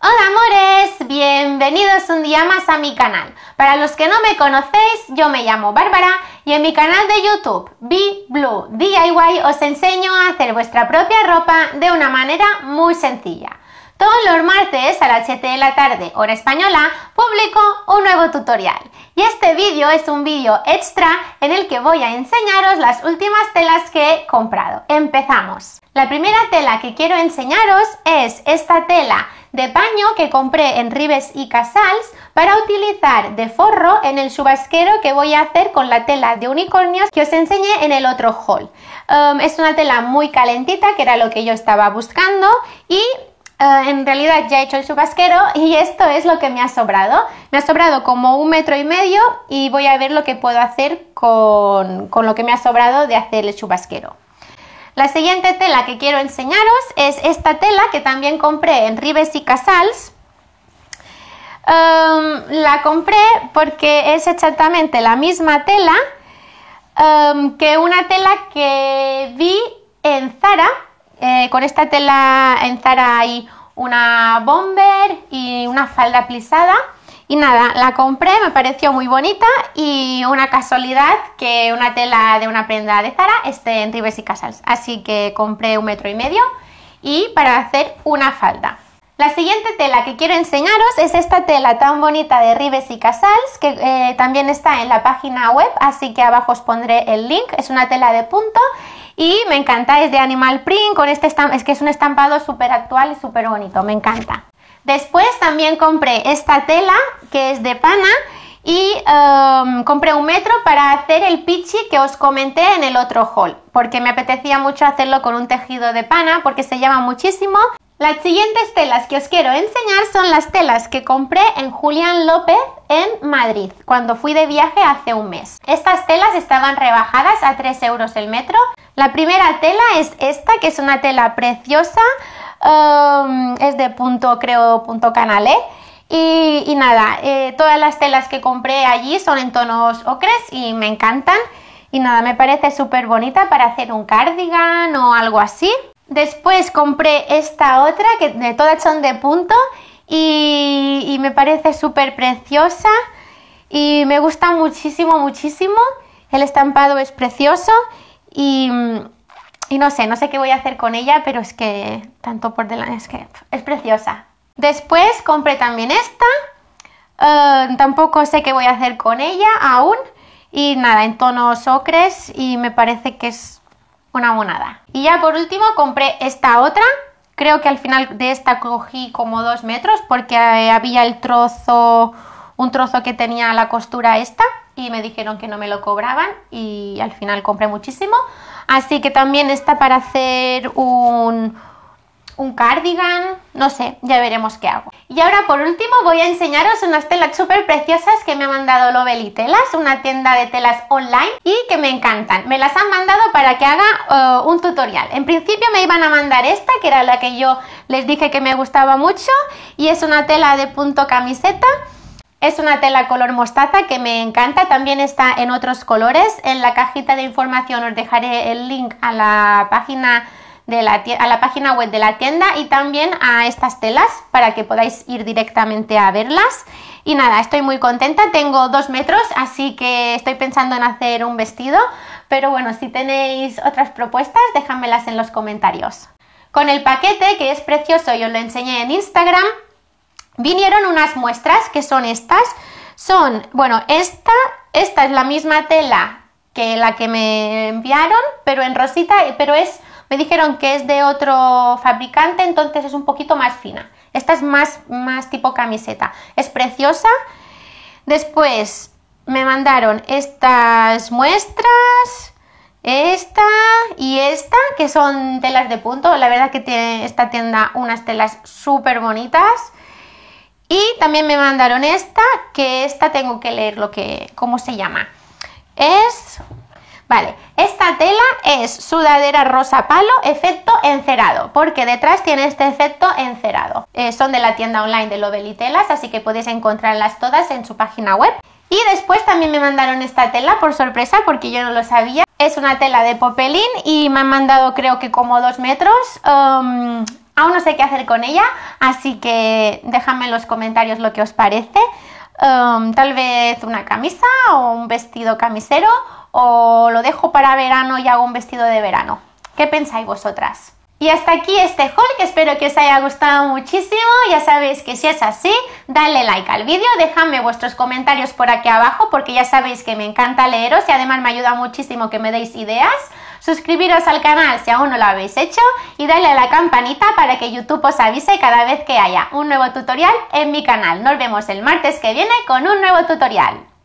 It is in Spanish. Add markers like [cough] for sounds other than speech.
Hola amores, bienvenidos un día más a mi canal. Para los que no me conocéis, yo me llamo Bárbara y en mi canal de YouTube Be Blue DIY os enseño a hacer vuestra propia ropa de una manera muy sencilla. Todos los martes a las 7 de la tarde, hora española, publico un nuevo tutorial. Y este vídeo es un vídeo extra en el que voy a enseñaros las últimas telas que he comprado. ¡Empezamos! La primera tela que quiero enseñaros es esta tela de paño que compré en Ribes y Casals para utilizar de forro en el subasquero que voy a hacer con la tela de unicornios que os enseñé en el otro haul. Um, es una tela muy calentita que era lo que yo estaba buscando y eh, en realidad ya he hecho el chubasquero y [laughs] esto es lo que me ha sobrado. Me ha sobrado como un metro y medio y voy a ver lo que puedo hacer con, lo que me ha sobrado de hacer el chubasquero. La siguiente tela que quiero enseñaros es esta tela que también compré en Ribes y Casals. Em, la compré porque es exactamente la misma tela em, que una tela que vi en Zara eh, con esta tela en Zara hay una bomber y una falda plisada. Y nada, la compré, me pareció muy bonita y una casualidad que una tela de una prenda de Zara esté en Ribes y Casals. Así que compré un metro y medio y para hacer una falda. La siguiente tela que quiero enseñaros es esta tela tan bonita de Ribes y Casals que eh, también está en la página web, así que abajo os pondré el link. Es una tela de punto y me encanta, es de Animal Print, con este es que es un estampado súper actual y súper bonito, me encanta. Después también compré esta tela que es de pana y em, compré un metro para hacer el pichi que os comenté en el otro haul, porque me apetecía mucho hacerlo con un tejido de pana porque se llama muchísimo las siguientes telas que os quiero enseñar son las telas que compré en Julián López en Madrid, cuando fui de viaje hace un mes. Estas telas estaban rebajadas a 3 euros el metro. La primera tela es esta, que es una tela preciosa, um, es de punto, creo, punto canalé. ¿eh? Y, nada, eh, todas las telas que compré allí son en tonos ocres y me encantan. Y nada, me parece súper bonita para hacer un cardigan o algo así. Después compré esta otra, que de todas son de punto y, me parece súper preciosa y me gusta muchísimo, muchísimo. El estampado es precioso y, no sé, no sé qué voy a hacer con ella, pero es que tanto por delante, es que es preciosa. Después compré también esta, eh, tampoco sé qué voy a hacer con ella aún y nada, en tonos ocres y me parece que es una monada. Y ya por último compré esta otra. Creo que al final de esta cogí como dos metros porque eh, había el trozo, un trozo que tenía la costura esta y me dijeron que no me lo cobraban y al final compré muchísimo. Así que también está para hacer un, un cardigan, no sé, ya veremos qué hago. Y ahora por último voy a enseñaros unas telas súper preciosas que me ha mandado y Telas, una tienda de telas online y que me encantan. Me las han mandado para que haga eh, un tutorial. En principio me iban a mandar esta, que era la que yo les dije que me gustaba mucho y es una tela de punto camiseta. Es una tela color mostaza que me encanta, también está en otros colores. En la cajita de información os dejaré el link a la página a la página web de la tienda y también a estas telas para que podáis ir directamente a verlas. Y nada, estoy muy contenta, tengo dos metros, así que estoy pensando en hacer un vestido. Pero bueno, si tenéis otras propuestas, déjamelas en los comentarios. Con el paquete, que es precioso y os lo enseñé en Instagram, vinieron unas muestras que son estas. Son, bueno, esta, esta es la misma tela que la que me enviaron, pero en rosita, pero es me dijeron que es de otro fabricante, entonces es un poquito más fina. Esta es más, más tipo camiseta. Es preciosa. Después me mandaron estas muestras, esta y esta, que son telas de punto. La verdad que tiene esta tienda unas telas súper bonitas. Y también me mandaron esta, que esta tengo que leer lo que, cómo se llama. Es, vale, tela es sudadera rosa palo efecto encerado, porque detrás tiene este efecto encerado. Eh, son de la tienda online de Lovely Telas, así que podéis encontrarlas todas en su página web. Y después también me mandaron esta tela por sorpresa porque yo no lo sabía. Es una tela de popelín y me han mandado creo que como dos metros. Um, aún no sé qué hacer con ella, así que déjame en los comentarios lo que os parece. Um, tal vez una camisa o un vestido camisero o lo dejo para verano y hago un vestido de verano. ¿Qué pensáis vosotras? Y hasta aquí este haul que espero que os haya gustado muchísimo. Ya sabéis que si es así, dale like al vídeo, dejadme vuestros comentarios por aquí abajo porque ya sabéis que me encanta leeros y además me ayuda muchísimo que me deis ideas. Suscribiros al canal si aún no lo habéis hecho y dale a la campanita para que YouTube os avise cada vez que haya un nuevo tutorial en mi canal. Nos vemos el martes que viene con un nuevo tutorial.